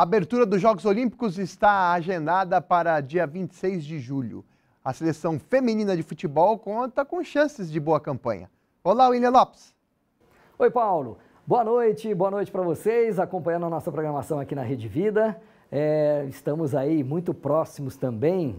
A abertura dos Jogos Olímpicos está agendada para dia 26 de julho. A seleção feminina de futebol conta com chances de boa campanha. Olá, William Lopes. Oi, Paulo. Boa noite, boa noite para vocês, acompanhando a nossa programação aqui na Rede Vida. É, estamos aí muito próximos também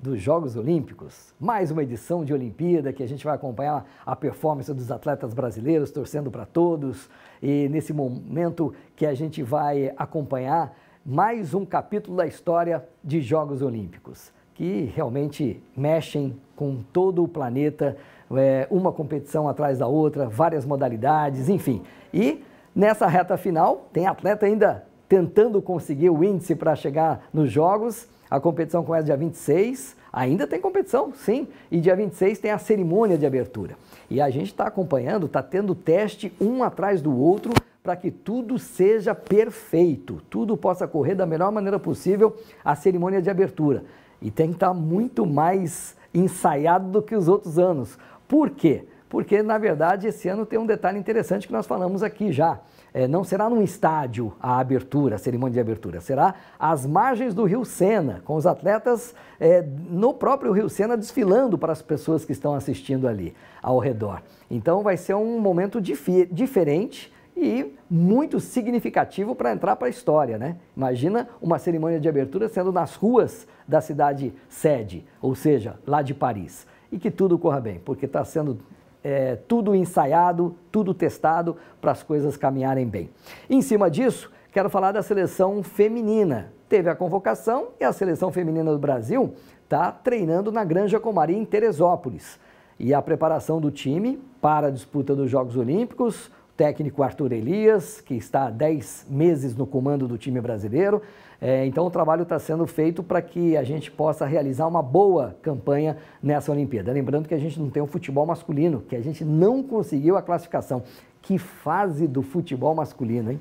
dos Jogos Olímpicos. Mais uma edição de Olimpíada que a gente vai acompanhar a performance dos atletas brasileiros, torcendo para todos. E nesse momento que a gente vai acompanhar mais um capítulo da história de Jogos Olímpicos, que realmente mexem com todo o planeta, é, uma competição atrás da outra, várias modalidades, enfim. E nessa reta final tem atleta ainda tentando conseguir o índice para chegar nos jogos. A competição começa dia 26, ainda tem competição, sim, e dia 26 tem a cerimônia de abertura. E a gente está acompanhando, está tendo teste um atrás do outro para que tudo seja perfeito, tudo possa correr da melhor maneira possível a cerimônia de abertura. E tem que estar tá muito mais ensaiado do que os outros anos. Por quê? porque na verdade esse ano tem um detalhe interessante que nós falamos aqui já. É, não será num estádio a abertura, a cerimônia de abertura, será às margens do Rio Sena, com os atletas é, no próprio Rio Sena desfilando para as pessoas que estão assistindo ali ao redor. Então vai ser um momento diferente e muito significativo para entrar para a história, né? Imagina uma cerimônia de abertura sendo nas ruas da cidade sede, ou seja, lá de Paris. E que tudo corra bem, porque está sendo é, tudo ensaiado, tudo testado para as coisas caminharem bem. Em cima disso, quero falar da seleção feminina. Teve a convocação e a seleção feminina do Brasil está treinando na Granja Comari, em Teresópolis. E a preparação do time para a disputa dos Jogos Olímpicos técnico Arthur Elias, que está há 10 meses no comando do time brasileiro. É, então, o trabalho está sendo feito para que a gente possa realizar uma boa campanha nessa Olimpíada. Lembrando que a gente não tem o um futebol masculino, que a gente não conseguiu a classificação. Que fase do futebol masculino, hein?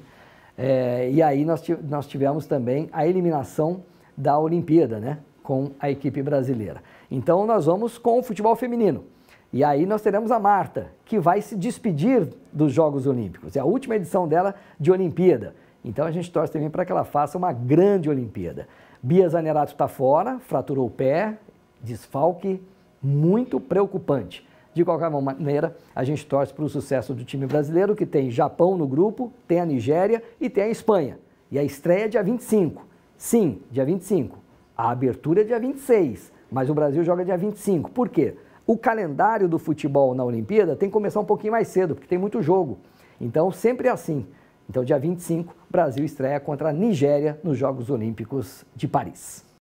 É, e aí nós, nós tivemos também a eliminação da Olimpíada, né? Com a equipe brasileira. Então, nós vamos com o futebol feminino. E aí nós teremos a Marta, que vai se despedir dos Jogos Olímpicos. É a última edição dela de Olimpíada. Então a gente torce também para que ela faça uma grande Olimpíada. Bia Zanerato está fora, fraturou o pé, desfalque muito preocupante. De qualquer maneira, a gente torce para o sucesso do time brasileiro, que tem Japão no grupo, tem a Nigéria e tem a Espanha. E a estreia é dia 25. Sim, dia 25. A abertura é dia 26, mas o Brasil joga dia 25. Por quê? O calendário do futebol na Olimpíada tem que começar um pouquinho mais cedo, porque tem muito jogo. Então, sempre é assim. Então, dia 25, Brasil estreia contra a Nigéria nos Jogos Olímpicos de Paris.